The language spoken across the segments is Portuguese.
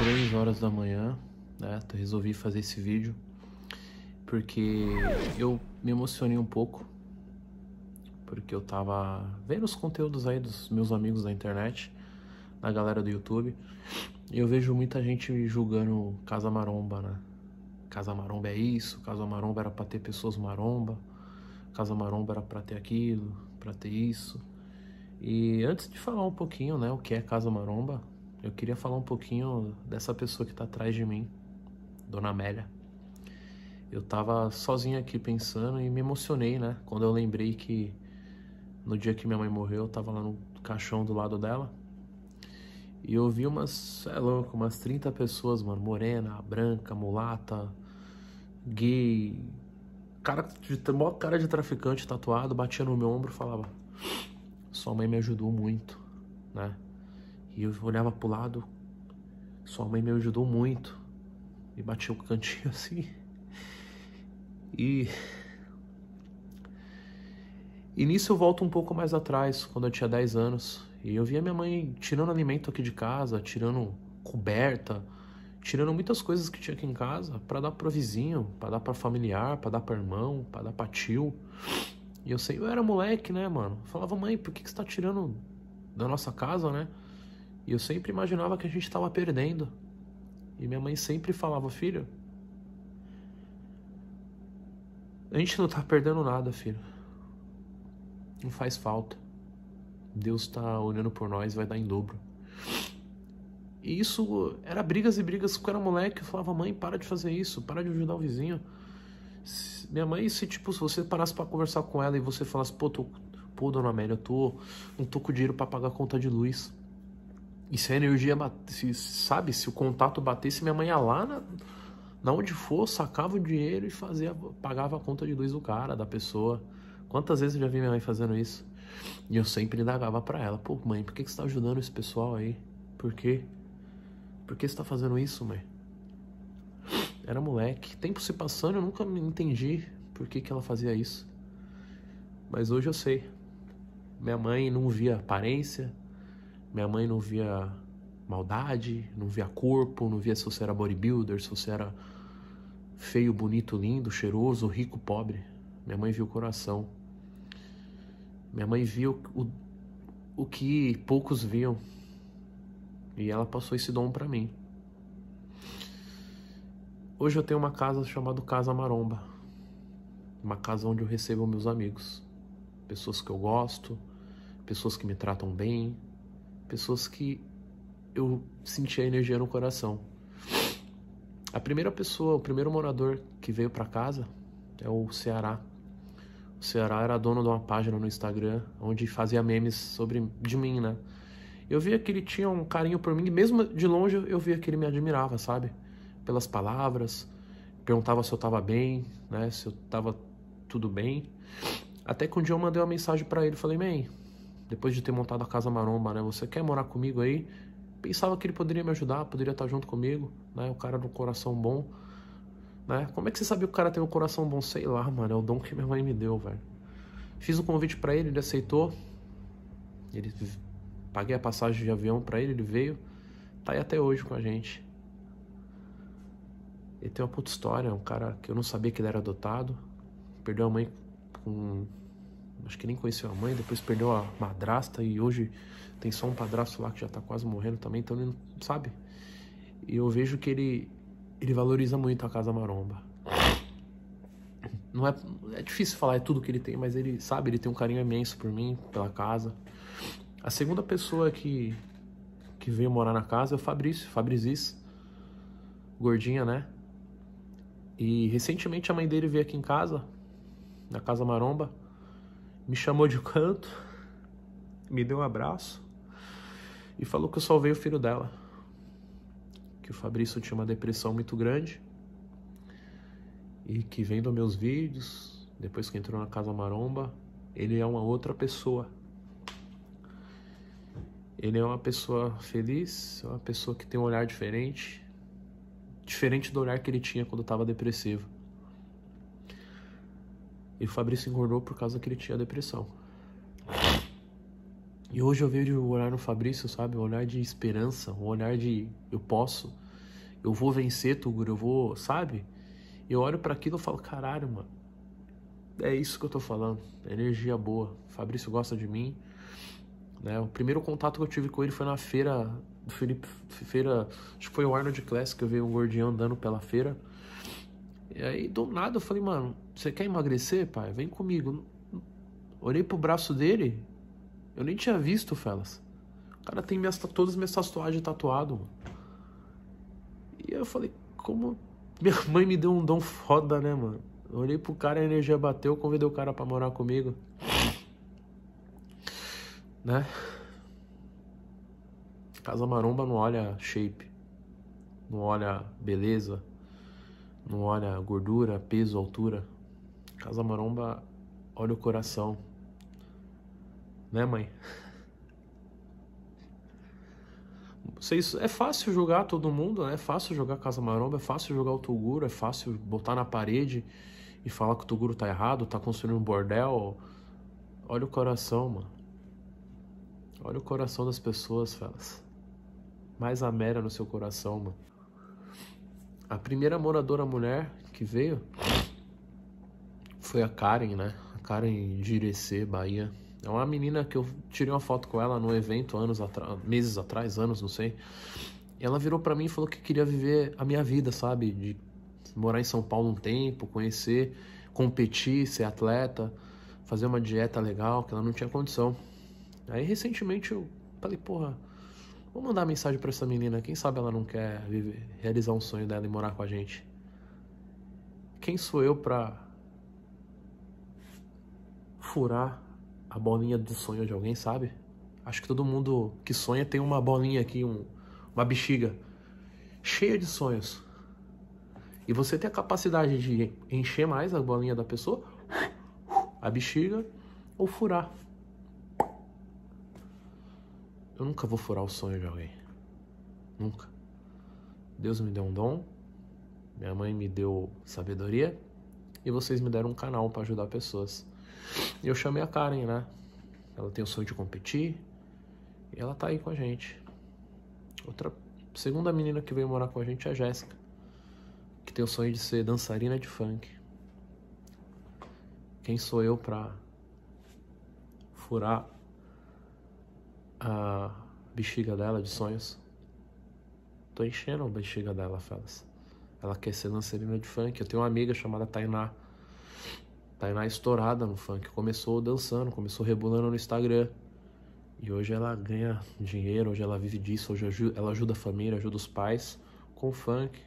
Três horas da manhã, né? Então, resolvi fazer esse vídeo porque eu me emocionei um pouco porque eu tava vendo os conteúdos aí dos meus amigos da internet, da galera do YouTube, e eu vejo muita gente julgando Casa Maromba, né? Casa Maromba é isso, Casa Maromba era para ter pessoas maromba, Casa Maromba era para ter aquilo, para ter isso. E antes de falar um pouquinho, né, o que é Casa Maromba, eu queria falar um pouquinho dessa pessoa que está atrás de mim, Dona Amélia. Eu tava sozinho aqui pensando e me emocionei, né, quando eu lembrei que no dia que minha mãe morreu, eu tava lá no caixão do lado dela. E eu vi umas, é louco, umas 30 pessoas, mano, morena, branca, mulata, gay, cara de maior cara de traficante tatuado, batia no meu ombro e falava: Sua mãe me ajudou muito, né? E eu olhava pro lado, sua mãe me ajudou muito. E batia o cantinho assim. E. E nisso eu volto um pouco mais atrás, quando eu tinha 10 anos. E eu via minha mãe tirando alimento aqui de casa, tirando coberta, tirando muitas coisas que tinha aqui em casa para dar para vizinho, para dar para familiar, para dar para irmão, para dar para tio. E eu sei, eu era moleque, né, mano? Eu falava, mãe, por que, que você tá tirando da nossa casa, né? E eu sempre imaginava que a gente tava perdendo. E minha mãe sempre falava, filho, a gente não tá perdendo nada, filho. Não faz falta. Deus tá olhando por nós, vai dar em dobro. E isso era brigas e brigas com era moleque. Eu falava, mãe, para de fazer isso, para de ajudar o vizinho. Minha mãe, se tipo, se você parasse para conversar com ela e você falasse, pô, tô, pô, dona Amélia, eu tô, não tô com dinheiro para pagar a conta de luz. E se a energia batesse, sabe, se o contato batesse, minha mãe ia lá na, na onde for, sacava o dinheiro e fazia, pagava a conta de luz do cara, da pessoa. Quantas vezes eu já vi minha mãe fazendo isso? E eu sempre indagava para ela, pô, mãe, por que, que você tá ajudando esse pessoal aí? Por quê? Por que você tá fazendo isso, mãe? Era moleque. Tempo se passando, eu nunca me entendi por que, que ela fazia isso. Mas hoje eu sei. Minha mãe não via aparência, minha mãe não via maldade, não via corpo, não via se você era bodybuilder, se você era feio, bonito, lindo, cheiroso, rico, pobre. Minha mãe viu o coração. Minha mãe viu o, o que poucos viam. E ela passou esse dom para mim. Hoje eu tenho uma casa chamada Casa Maromba. Uma casa onde eu recebo meus amigos. Pessoas que eu gosto, pessoas que me tratam bem, pessoas que eu senti a energia no coração. A primeira pessoa, o primeiro morador que veio para casa é o Ceará. O Ceará era dono de uma página no Instagram onde fazia memes sobre de mim, né? eu via que ele tinha um carinho por mim, e mesmo de longe eu via que ele me admirava, sabe? Pelas palavras, perguntava se eu tava bem, né? Se eu tava tudo bem. Até que um dia eu mandei uma mensagem para ele, falei: "Man, depois de ter montado a casa maromba, né? Você quer morar comigo aí?" Pensava que ele poderia me ajudar, poderia estar tá junto comigo, né? O cara do coração bom, né? Como é que você sabia que o cara tem um coração bom? Sei lá, mano, é o dom que minha mãe me deu, velho. Fiz o um convite para ele, ele aceitou. Ele Paguei a passagem de avião para ele, ele veio, tá aí até hoje com a gente. Ele tem uma puta história, é um cara que eu não sabia que ele era adotado. Perdeu a mãe com. Acho que nem conheceu a mãe, depois perdeu a madrasta e hoje tem só um padrasto lá que já tá quase morrendo também, então ele não sabe. E eu vejo que ele, ele valoriza muito a Casa Maromba. Não é, é difícil falar é tudo que ele tem, mas ele sabe, ele tem um carinho imenso por mim, pela casa. A segunda pessoa que, que veio morar na casa é o Fabrício, Fabrizis, gordinha, né? E recentemente a mãe dele veio aqui em casa, na Casa Maromba, me chamou de canto, me deu um abraço e falou que eu salvei o filho dela. Que o Fabrício tinha uma depressão muito grande e que vendo meus vídeos, depois que entrou na Casa Maromba, ele é uma outra pessoa. Ele é uma pessoa feliz, é uma pessoa que tem um olhar diferente, diferente do olhar que ele tinha quando estava depressivo. E o Fabrício engordou por causa que ele tinha depressão. E hoje eu vejo o olhar no Fabrício, sabe? Um olhar de esperança, um olhar de eu posso, eu vou vencer, Tugur, eu vou, sabe? Eu olho para aquilo e falo, caralho, mano. É isso que eu tô falando. Energia boa. Fabrício gosta de mim. Né? O primeiro contato que eu tive com ele foi na feira do Felipe, feira, acho que foi o Arnold Classic, que eu vi um gordinho andando pela feira. E aí do nada eu falei, mano, você quer emagrecer, pai? Vem comigo. Olhei pro braço dele, eu nem tinha visto, Felas. O cara tem minhas, todas as minhas tatuagens tatuado. Mano. E eu falei, como minha mãe me deu um dom foda, né, mano? Eu olhei pro cara, a energia bateu, convidei o cara para morar comigo né? Casa maromba não olha shape, não olha beleza, não olha gordura, peso, altura. Casa maromba olha o coração, né, mãe? é fácil jogar todo mundo, né? É fácil jogar Casa Maromba, é fácil jogar o Toguro, é fácil botar na parede e falar que o Toguro tá errado, tá construindo um bordel. Olha o coração, mano. Olha o coração das pessoas, fellas. Mais a mera no seu coração, mano. A primeira moradora mulher que veio foi a Karen, né? A Karen de Irecê, Bahia. É uma menina que eu tirei uma foto com ela no evento anos atrás, meses atrás, anos, não sei. E ela virou para mim e falou que queria viver a minha vida, sabe? De morar em São Paulo um tempo, conhecer, competir, ser atleta, fazer uma dieta legal, que ela não tinha condição. Aí recentemente eu falei, porra, vou mandar mensagem para essa menina, quem sabe ela não quer viver, realizar um sonho dela e morar com a gente. Quem sou eu pra furar a bolinha do sonho de alguém, sabe? Acho que todo mundo que sonha tem uma bolinha aqui, um, uma bexiga cheia de sonhos. E você tem a capacidade de encher mais a bolinha da pessoa, a bexiga, ou furar. Eu nunca vou furar o sonho de alguém. Nunca. Deus me deu um dom, minha mãe me deu sabedoria e vocês me deram um canal para ajudar pessoas. E eu chamei a Karen, né? Ela tem o sonho de competir e ela tá aí com a gente. Outra segunda menina que veio morar com a gente é a Jéssica, que tem o sonho de ser dançarina de funk. Quem sou eu pra furar a bexiga dela de sonhos. Tô enchendo a bexiga dela, Felas. Ela quer ser dançarina de funk. Eu tenho uma amiga chamada Tainá. Tainá estourada no funk. Começou dançando, começou rebolando no Instagram. E hoje ela ganha dinheiro, hoje ela vive disso, hoje ela ajuda a família, ajuda os pais com o funk,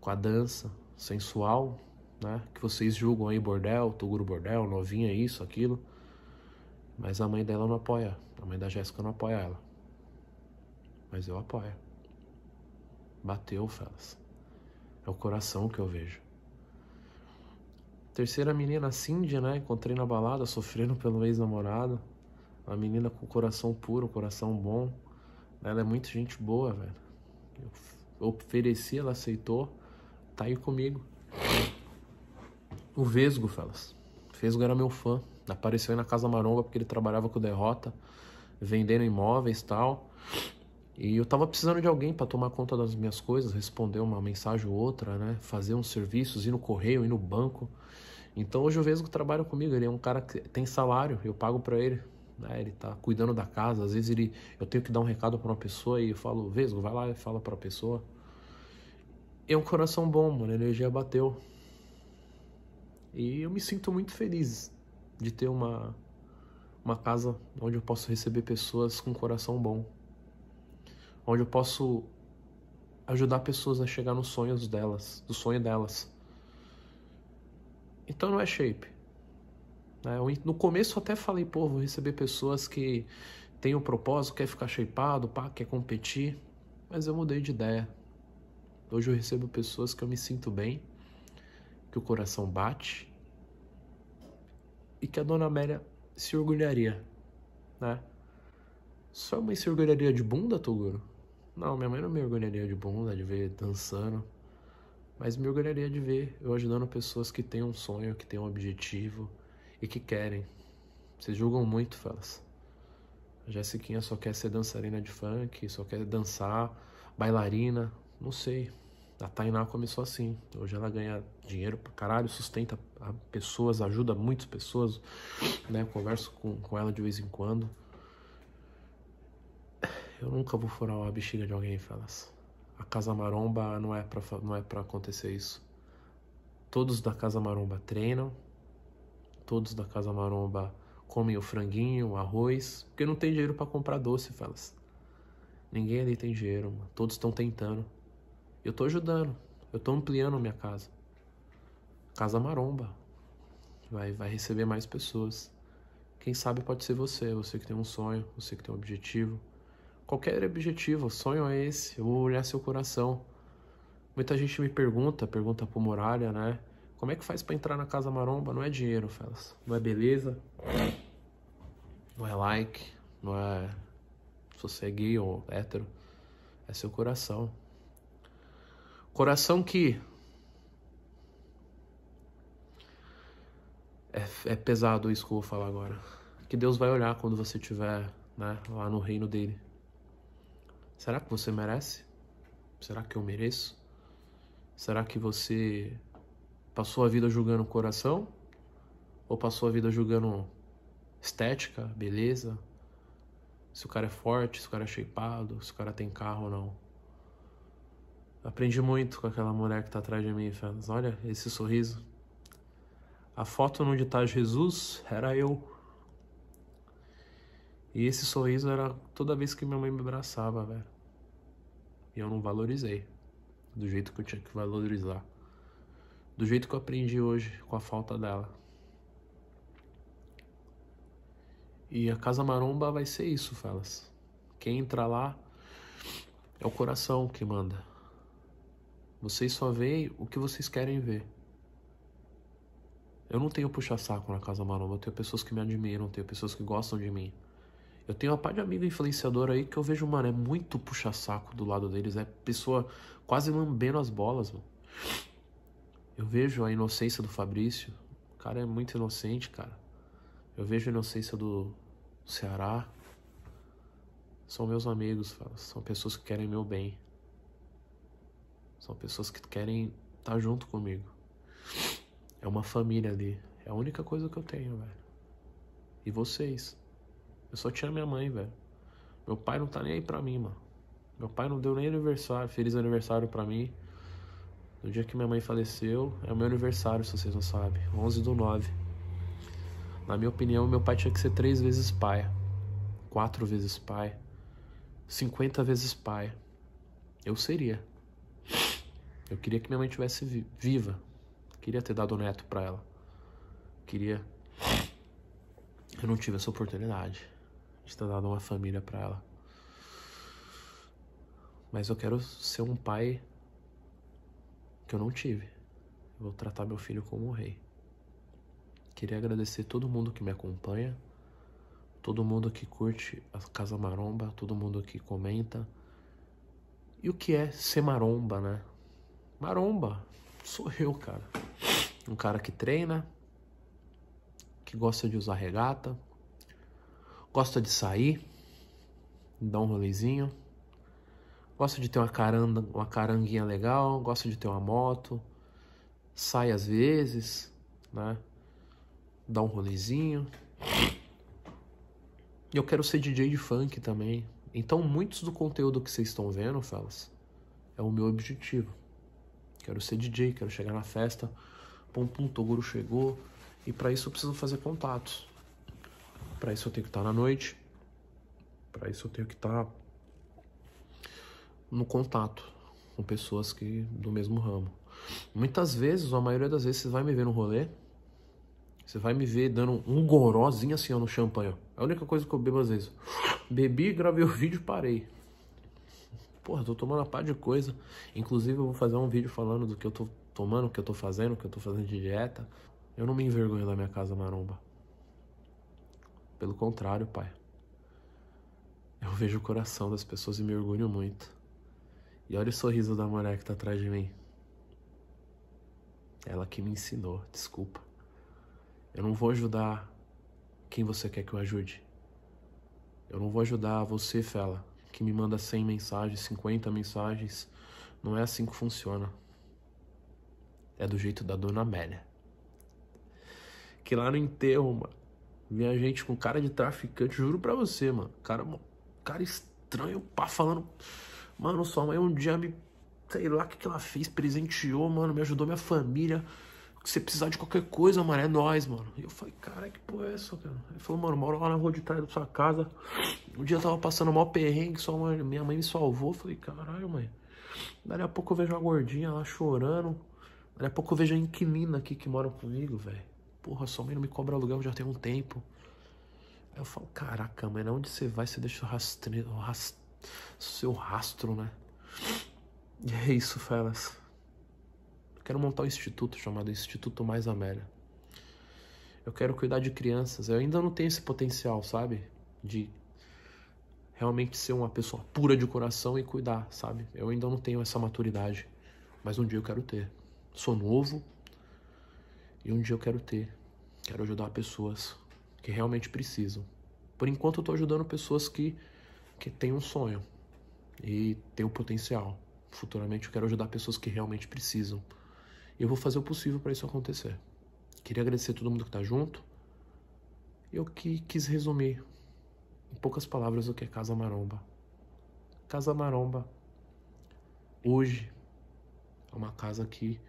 com a dança sensual, né? Que vocês julgam aí bordel, Toguro bordel, novinha, isso, aquilo. Mas a mãe dela não apoia. A mãe da Jéssica não apoia ela. Mas eu apoio. Bateu, Felas. É o coração que eu vejo. Terceira menina, Cindy, né? Encontrei na balada, sofrendo pelo ex-namorado. Uma menina com coração puro, coração bom. Ela é muito gente boa, velho. Eu ofereci, ela aceitou. Tá aí comigo. O Vesgo, Felas. O Vesgo era meu fã. Apareceu aí na Casa Maromba porque ele trabalhava com derrota, vendendo imóveis e tal. E eu tava precisando de alguém para tomar conta das minhas coisas, responder uma mensagem ou outra, né? Fazer uns serviços, ir no correio, ir no banco. Então hoje o Vesgo trabalha comigo, ele é um cara que tem salário, eu pago para ele. Né? Ele tá cuidando da casa, às vezes ele, eu tenho que dar um recado para uma pessoa e eu falo, Vesgo, vai lá e fala para a pessoa. É um coração bom, mano, a energia bateu. E eu me sinto muito feliz de ter uma, uma casa onde eu posso receber pessoas com coração bom, onde eu posso ajudar pessoas a chegar nos sonhos delas, do sonho delas. Então não é shape. Né? No começo eu até falei, pô, vou receber pessoas que têm um propósito, quer ficar shapeado, pá, quer competir, mas eu mudei de ideia. Hoje eu recebo pessoas que eu me sinto bem, que o coração bate, e que a dona Amélia se orgulharia, né? Sua mãe se orgulharia de bunda, Toguro? Não, minha mãe não me orgulharia de bunda, de ver dançando. Mas me orgulharia de ver eu ajudando pessoas que têm um sonho, que têm um objetivo e que querem. Vocês julgam muito, fellas. A Jessiquinha só quer ser dançarina de funk, só quer dançar, bailarina, não sei. A Tainá começou assim. Hoje ela ganha dinheiro pra caralho, sustenta pessoas, ajuda muitas pessoas, né? Converso com, com ela de vez em quando. Eu nunca vou furar a bexiga de alguém, fellas. A Casa Maromba não é pra, não é pra acontecer isso. Todos da Casa Maromba treinam, todos da Casa Maromba comem o franguinho, o arroz, porque não tem dinheiro para comprar doce, fellas. Ninguém ali tem dinheiro, mano. todos estão tentando. Eu tô ajudando. Eu tô ampliando a minha casa. Casa Maromba. Vai, vai receber mais pessoas. Quem sabe pode ser você, você que tem um sonho, você que tem um objetivo. Qualquer objetivo, sonho é esse. Eu vou olhar seu coração. Muita gente me pergunta, pergunta pro Muralha, né? Como é que faz para entrar na Casa Maromba? Não é dinheiro, fellas. Não é beleza. Não é like. Não é se você é gay ou hétero. É seu coração. Coração que É, é, pesado isso que eu vou falar agora. Que Deus vai olhar quando você estiver né, lá no reino dele. Será que você merece? Será que eu mereço? Será que você passou a vida julgando o coração? Ou passou a vida julgando estética, beleza? Se o cara é forte, se o cara é shapeado, se o cara tem carro ou não? Aprendi muito com aquela mulher que tá atrás de mim, Fernandes. Olha esse sorriso. A foto onde tá Jesus era eu. E esse sorriso era toda vez que minha mãe me abraçava, velho. E eu não valorizei do jeito que eu tinha que valorizar. Do jeito que eu aprendi hoje com a falta dela. E a Casa Maromba vai ser isso, felas. Quem entra lá é o coração que manda. Vocês só veem o que vocês querem ver. Eu não tenho puxa-saco na Casa Maromba, eu tenho pessoas que me admiram, tenho pessoas que gostam de mim. Eu tenho uma par de amigo influenciador aí que eu vejo, mano, é muito puxa-saco do lado deles, é pessoa quase lambendo as bolas, mano. Eu vejo a inocência do Fabrício, o cara é muito inocente, cara. Eu vejo a inocência do Ceará. São meus amigos, são pessoas que querem meu bem. São pessoas que querem estar tá junto comigo. É uma família ali. É a única coisa que eu tenho, velho. E vocês? Eu só tinha minha mãe, velho. Meu pai não tá nem aí pra mim, mano. Meu pai não deu nem aniversário, feliz aniversário pra mim. No dia que minha mãe faleceu, é o meu aniversário, se vocês não sabem. 11 do 9. Na minha opinião, meu pai tinha que ser três vezes pai. Quatro vezes pai. 50 vezes pai. Eu seria. Eu queria que minha mãe estivesse viva. Queria ter dado neto para ela. Queria. Eu não tive essa oportunidade de ter dado uma família para ela. Mas eu quero ser um pai que eu não tive. Eu vou tratar meu filho como um rei. Queria agradecer todo mundo que me acompanha, todo mundo que curte a Casa Maromba, todo mundo que comenta. E o que é ser maromba, né? Maromba, sou eu, cara. Um cara que treina, que gosta de usar regata, gosta de sair, dar um rolezinho, gosta de ter uma, caranda, uma caranguinha legal, gosta de ter uma moto, sai às vezes, né? Dá um rolezinho. E eu quero ser DJ de funk também. Então, muitos do conteúdo que vocês estão vendo, fellas, é o meu objetivo. Quero ser DJ, quero chegar na festa. Pum, pum, Toguro chegou. E para isso eu preciso fazer contatos. Para isso eu tenho que estar tá na noite. Para isso eu tenho que estar tá no contato com pessoas que do mesmo ramo. Muitas vezes, ou a maioria das vezes, você vai me ver no rolê. Você vai me ver dando um gorozinho assim ó, no champanhe. Ó. É a única coisa que eu bebo às vezes. Bebi, gravei o vídeo e parei. Porra, tô tomando uma par de coisa. Inclusive, eu vou fazer um vídeo falando do que eu tô tomando, o que eu tô fazendo, o que eu tô fazendo de dieta. Eu não me envergonho da minha casa maromba. Pelo contrário, pai. Eu vejo o coração das pessoas e me orgulho muito. E olha o sorriso da mulher que tá atrás de mim. Ela que me ensinou, desculpa. Eu não vou ajudar quem você quer que eu ajude. Eu não vou ajudar você, Fela que me manda 100 mensagens, 50 mensagens. Não é assim que funciona. É do jeito da dona Amélia. Que lá no enterro, mano, a gente com cara de traficante, juro pra você, mano. Cara, cara estranho, pá, falando. Mano, sua mãe um dia me. Sei lá o que, que ela fez, presenteou, mano, me ajudou minha família se precisar de qualquer coisa, mano, é nós, mano. E eu falei, cara, que porra é essa, cara? Ele falou, mano, moro lá na rua de trás da sua casa. Um dia eu tava passando mal perrengue, só minha mãe me salvou. Eu falei, caralho, mãe. Daí a pouco eu vejo uma gordinha lá chorando. Daí a pouco eu vejo a inquilina aqui que mora comigo, velho. Porra, sua mãe não me cobra aluguel já tem um tempo. Aí eu falo, caraca, mãe, onde você vai? Você deixa o rastreio, o rast... seu rastro, né? E é isso, fellas. Eu quero montar um instituto chamado Instituto Mais Amélia. Eu quero cuidar de crianças. Eu ainda não tenho esse potencial, sabe? De realmente ser uma pessoa pura de coração e cuidar, sabe? Eu ainda não tenho essa maturidade, mas um dia eu quero ter. Sou novo e um dia eu quero ter. Quero ajudar pessoas que realmente precisam. Por enquanto eu tô ajudando pessoas que que têm um sonho e têm o um potencial. Futuramente eu quero ajudar pessoas que realmente precisam. Eu vou fazer o possível para isso acontecer. Queria agradecer a todo mundo que está junto. Eu que quis resumir em poucas palavras o que é Casa Maromba. Casa Maromba hoje é uma casa que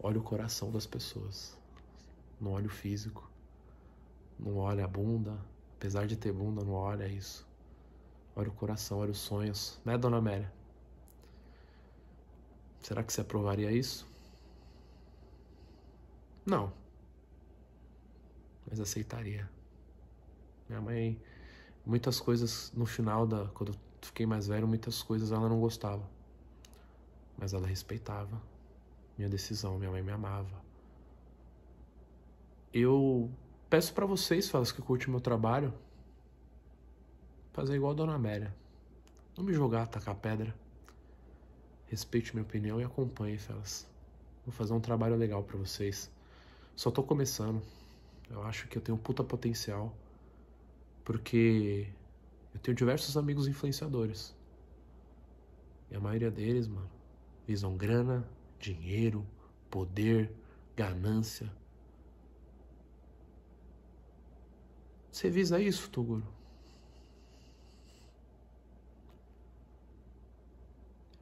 olha o coração das pessoas, não olha o físico, não olha a bunda, apesar de ter bunda, não olha isso. Olha o coração, olha os sonhos, né, dona Amélia? Será que você aprovaria isso? Não. Mas aceitaria. Minha mãe, muitas coisas no final da quando eu fiquei mais velho, muitas coisas ela não gostava. Mas ela respeitava minha decisão, minha mãe me amava. Eu peço para vocês, falas que curtem meu trabalho, fazer igual a Dona Amélia. Não me jogar, tacar pedra. Respeite minha opinião e acompanhe, Felas. Vou fazer um trabalho legal para vocês. Só tô começando. Eu acho que eu tenho um puta potencial. Porque eu tenho diversos amigos influenciadores. E a maioria deles, mano, visam grana, dinheiro, poder, ganância. Você visa isso, Toguro?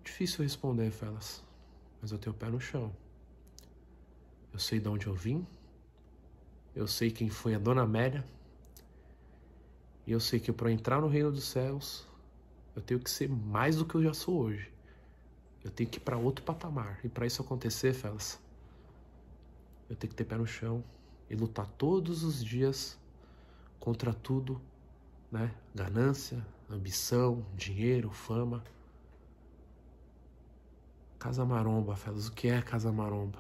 Difícil responder, Felas. Mas eu tenho o pé no chão eu sei de onde eu vim, eu sei quem foi a Dona Amélia, e eu sei que para entrar no reino dos céus, eu tenho que ser mais do que eu já sou hoje. Eu tenho que ir para outro patamar. E para isso acontecer, Felas, eu tenho que ter pé no chão e lutar todos os dias contra tudo, né? Ganância, ambição, dinheiro, fama. Casa Maromba, Felas, o que é Casa Maromba?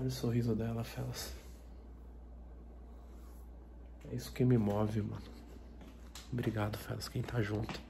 Olha o sorriso dela, Felas. É isso que me move, mano. Obrigado, Felas, quem tá junto.